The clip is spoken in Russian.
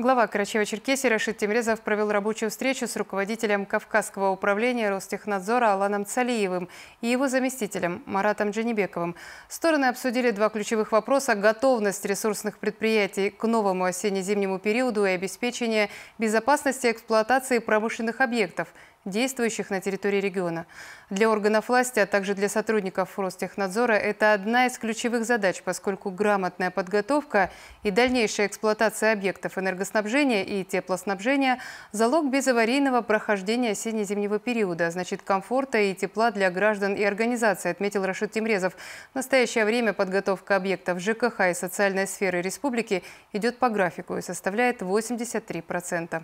Глава Карачаева-Черкесии Рашид Тимрезов провел рабочую встречу с руководителем Кавказского управления Ростехнадзора Аланом Цалиевым и его заместителем Маратом Джанибековым. Стороны обсудили два ключевых вопроса – готовность ресурсных предприятий к новому осенне-зимнему периоду и обеспечение безопасности эксплуатации промышленных объектов – действующих на территории региона. Для органов власти, а также для сотрудников Ростехнадзора это одна из ключевых задач, поскольку грамотная подготовка и дальнейшая эксплуатация объектов энергосбережения водоснабжения и теплоснабжения – залог безаварийного прохождения осенне-зимнего периода, значит комфорта и тепла для граждан и организаций, отметил Рашид Тимрезов. В настоящее время подготовка объектов ЖКХ и социальной сферы республики идет по графику и составляет 83%.